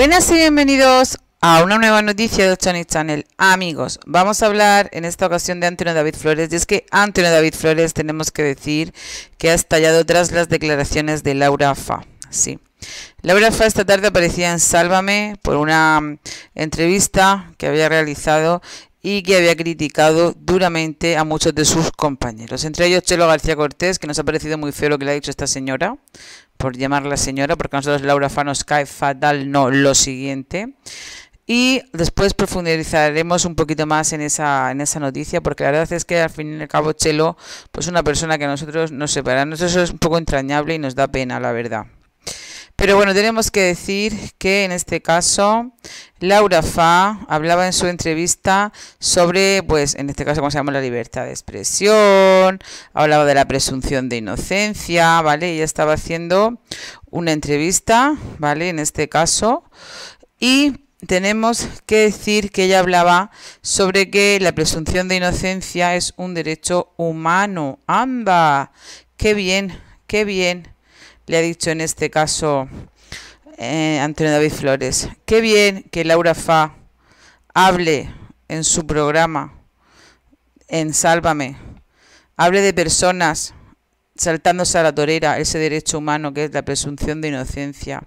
Buenas y bienvenidos a una nueva noticia de Ochani Channel. Amigos, vamos a hablar en esta ocasión de Antonio David Flores. Y es que Antonio David Flores tenemos que decir que ha estallado tras las declaraciones de Laura Fa. Sí. Laura Fa esta tarde aparecía en Sálvame por una mm, entrevista que había realizado y que había criticado duramente a muchos de sus compañeros, entre ellos Chelo García Cortés, que nos ha parecido muy feo lo que le ha dicho esta señora, por llamarla señora, porque a nosotros Laura Fanos cae fatal, no, lo siguiente. Y después profundizaremos un poquito más en esa, en esa noticia, porque la verdad es que al fin y al cabo Chelo, pues una persona que a nosotros nos separa, a nosotros es un poco entrañable y nos da pena, la verdad. Pero bueno, tenemos que decir que en este caso Laura Fa hablaba en su entrevista sobre, pues en este caso, como se llama, la libertad de expresión, hablaba de la presunción de inocencia, ¿vale? Ella estaba haciendo una entrevista, ¿vale? En este caso. Y tenemos que decir que ella hablaba sobre que la presunción de inocencia es un derecho humano. ¡Anda! ¡Qué bien! ¡Qué bien! le ha dicho en este caso eh, Antonio David Flores. Qué bien que Laura Fa hable en su programa, en Sálvame, hable de personas saltándose a la torera ese derecho humano que es la presunción de inocencia.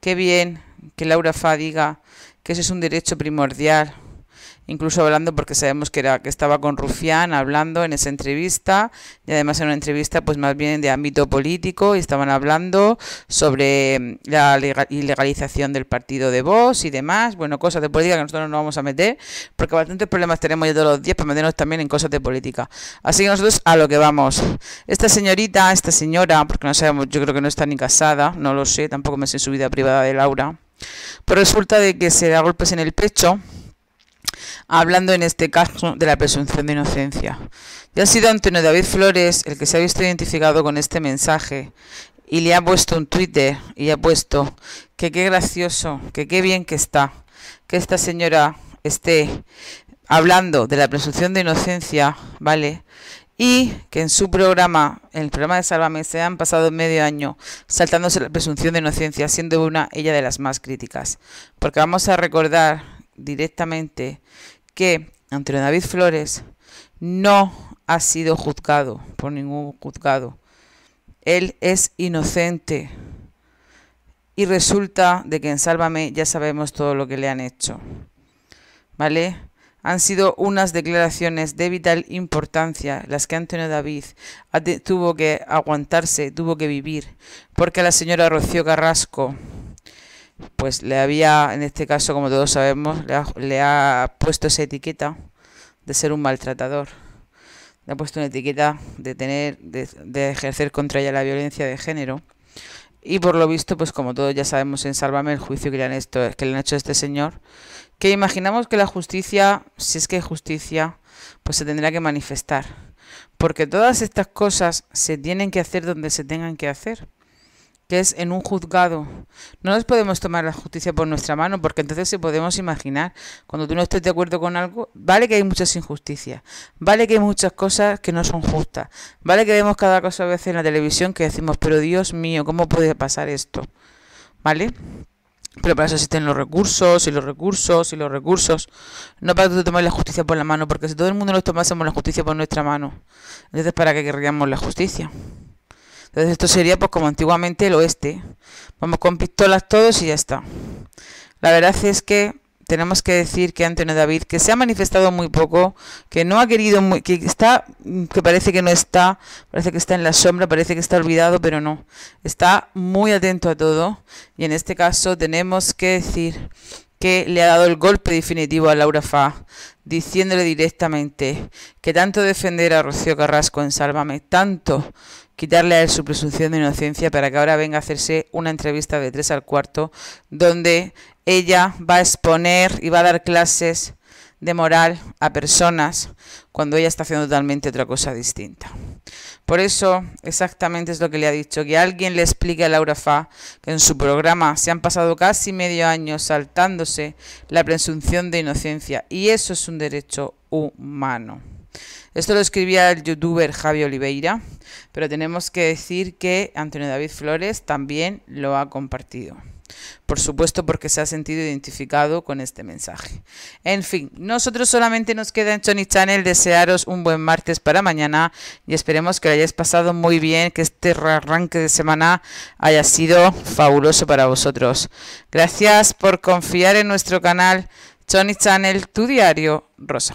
Qué bien que Laura Fa diga que ese es un derecho primordial incluso hablando porque sabemos que, era, que estaba con Rufián hablando en esa entrevista y además en una entrevista pues más bien de ámbito político y estaban hablando sobre mm, la ilegalización del partido de Vox y demás, bueno, cosas de política que nosotros no nos vamos a meter porque bastantes problemas tenemos ya todos los días para meternos también en cosas de política. Así que nosotros a lo que vamos. Esta señorita, esta señora, porque no sabemos, yo creo que no está ni casada, no lo sé, tampoco me sé su vida privada de Laura, pero pues resulta de que se da golpes en el pecho hablando en este caso de la presunción de inocencia. Ya ha sido Antonio David Flores el que se ha visto identificado con este mensaje y le ha puesto un Twitter y ha puesto que qué gracioso, que qué bien que está, que esta señora esté hablando de la presunción de inocencia, ¿vale? Y que en su programa, en el programa de Salvame, se han pasado medio año saltándose la presunción de inocencia, siendo una ella de las más críticas. Porque vamos a recordar directamente que Antonio David Flores no ha sido juzgado por ningún juzgado. Él es inocente. Y resulta de que en Sálvame ya sabemos todo lo que le han hecho. ¿Vale? Han sido unas declaraciones de vital importancia las que Antonio David tuvo que aguantarse, tuvo que vivir, porque la señora Rocío Carrasco pues le había, en este caso, como todos sabemos, le ha, puesto esa etiqueta de ser un maltratador. Le ha puesto una etiqueta de tener, de, de ejercer contra ella la violencia de género. Y por lo visto, pues como todos ya sabemos en Sálvame, el juicio que le han, esto, que le han hecho a este señor, que imaginamos que la justicia, si es que hay justicia, pues se tendrá que manifestar. Porque todas estas cosas se tienen que hacer donde se tengan que hacer que es en un juzgado. No nos podemos tomar la justicia por nuestra mano, porque entonces se podemos imaginar, cuando tú no estés de acuerdo con algo, vale que hay muchas injusticias, vale que hay muchas cosas que no son justas, vale que vemos cada cosa a veces en la televisión que decimos, pero Dios mío, ¿cómo puede pasar esto? ¿Vale? Pero para eso existen los recursos y los recursos y los recursos. No para que tú tomes la justicia por la mano, porque si todo el mundo nos tomásemos la justicia por nuestra mano, entonces ¿para qué querríamos la justicia? Entonces esto sería pues como antiguamente el oeste. Vamos con pistolas todos y ya está. La verdad es que tenemos que decir que Antonio David, que se ha manifestado muy poco, que no ha querido, muy, que está, que parece que no está, parece que está en la sombra, parece que está olvidado, pero no. Está muy atento a todo y en este caso tenemos que decir que le ha dado el golpe definitivo a Laura Fa diciéndole directamente que tanto defender a Rocío Carrasco en Sálvame, tanto quitarle a él su presunción de inocencia para que ahora venga a hacerse una entrevista de tres al cuarto donde ella va a exponer y va a dar clases de moral a personas cuando ella está haciendo totalmente otra cosa distinta. Por eso, exactamente es lo que le ha dicho, que alguien le explique a Laura Fa que en su programa se han pasado casi medio año saltándose la presunción de inocencia y eso es un derecho humano. Esto lo escribía el youtuber Javi Oliveira, pero tenemos que decir que Antonio David Flores también lo ha compartido. Por supuesto porque se ha sentido identificado con este mensaje. En fin, nosotros solamente nos queda en Chony Channel desearos un buen martes para mañana y esperemos que lo hayáis pasado muy bien, que este arranque de semana haya sido fabuloso para vosotros. Gracias por confiar en nuestro canal Chony Channel, tu diario, Rosa.